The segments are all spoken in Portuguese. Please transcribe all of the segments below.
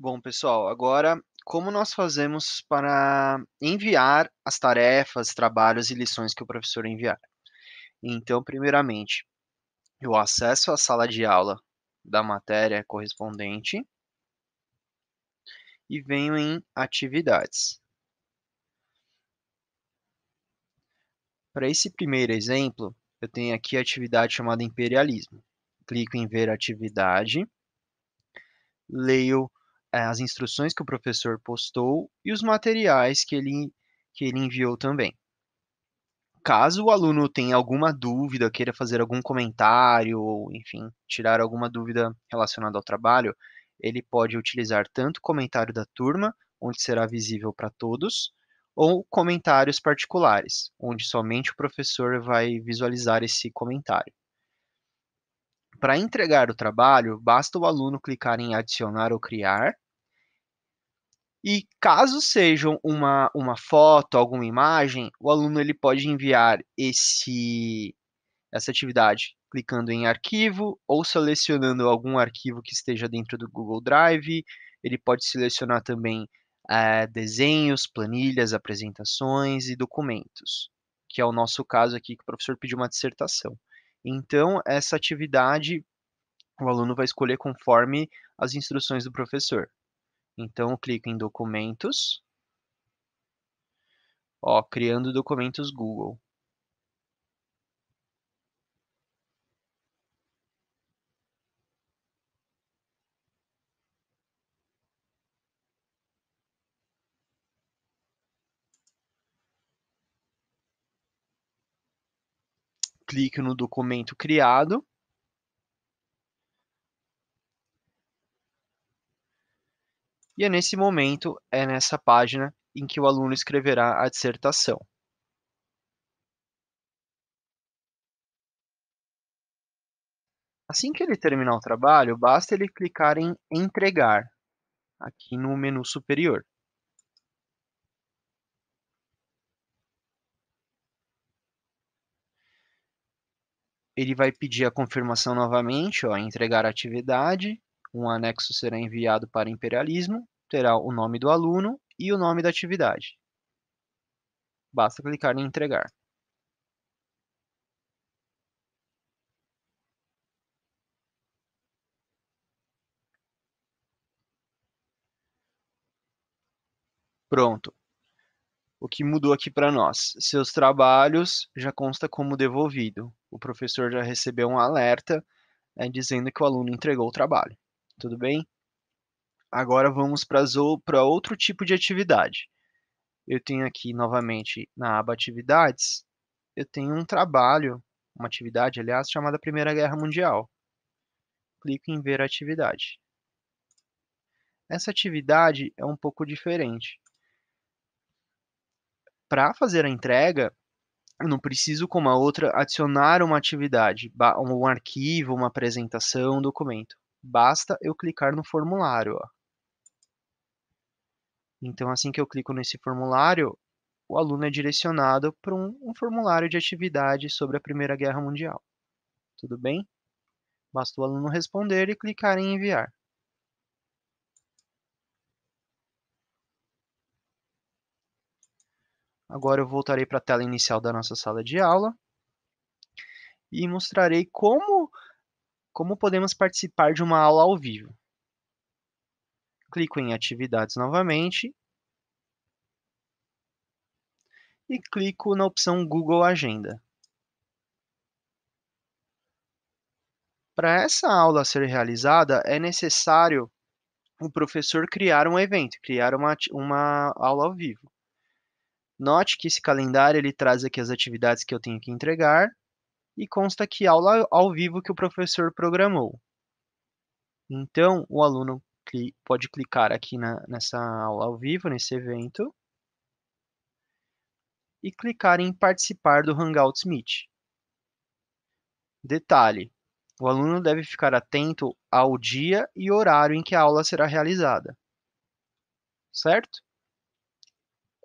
Bom, pessoal, agora como nós fazemos para enviar as tarefas, trabalhos e lições que o professor enviar? Então, primeiramente, eu acesso a sala de aula da matéria correspondente e venho em atividades. Para esse primeiro exemplo, eu tenho aqui a atividade chamada imperialismo. Clico em ver atividade, leio eh, as instruções que o professor postou e os materiais que ele, que ele enviou também. Caso o aluno tenha alguma dúvida, queira fazer algum comentário, ou, enfim, tirar alguma dúvida relacionada ao trabalho, ele pode utilizar tanto o comentário da turma, onde será visível para todos, ou comentários particulares, onde somente o professor vai visualizar esse comentário. Para entregar o trabalho, basta o aluno clicar em adicionar ou criar. E caso sejam uma, uma foto, alguma imagem, o aluno ele pode enviar esse, essa atividade clicando em arquivo ou selecionando algum arquivo que esteja dentro do Google Drive. Ele pode selecionar também é, desenhos, planilhas, apresentações e documentos, que é o nosso caso aqui que o professor pediu uma dissertação. Então, essa atividade o aluno vai escolher conforme as instruções do professor. Então, clica em Documentos. Ó, criando documentos Google. clique no documento criado. E é nesse momento, é nessa página em que o aluno escreverá a dissertação. Assim que ele terminar o trabalho, basta ele clicar em Entregar, aqui no menu superior. ele vai pedir a confirmação novamente, ó, entregar a atividade, um anexo será enviado para imperialismo, terá o nome do aluno e o nome da atividade. Basta clicar em entregar. Pronto. O que mudou aqui para nós? Seus trabalhos já consta como devolvido o professor já recebeu um alerta né, dizendo que o aluno entregou o trabalho. Tudo bem? Agora vamos para outro tipo de atividade. Eu tenho aqui novamente na aba Atividades, eu tenho um trabalho, uma atividade, aliás, chamada Primeira Guerra Mundial. Clico em Ver Atividade. Essa atividade é um pouco diferente. Para fazer a entrega, eu não preciso, como a outra, adicionar uma atividade, um arquivo, uma apresentação, um documento. Basta eu clicar no formulário. Ó. Então, assim que eu clico nesse formulário, o aluno é direcionado para um, um formulário de atividade sobre a Primeira Guerra Mundial. Tudo bem? Basta o aluno responder e clicar em enviar. Agora eu voltarei para a tela inicial da nossa sala de aula e mostrarei como, como podemos participar de uma aula ao vivo. Clico em Atividades novamente e clico na opção Google Agenda. Para essa aula ser realizada, é necessário o professor criar um evento, criar uma, uma aula ao vivo. Note que esse calendário ele traz aqui as atividades que eu tenho que entregar e consta aqui a aula ao vivo que o professor programou. Então, o aluno pode clicar aqui na, nessa aula ao vivo, nesse evento, e clicar em participar do Hangouts Meet. Detalhe, o aluno deve ficar atento ao dia e horário em que a aula será realizada. Certo?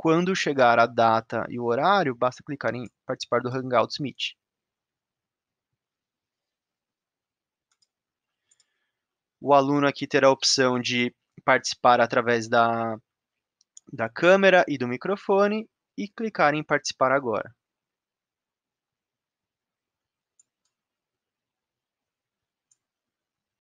Quando chegar a data e o horário, basta clicar em participar do Hangouts Meet. O aluno aqui terá a opção de participar através da, da câmera e do microfone e clicar em participar agora.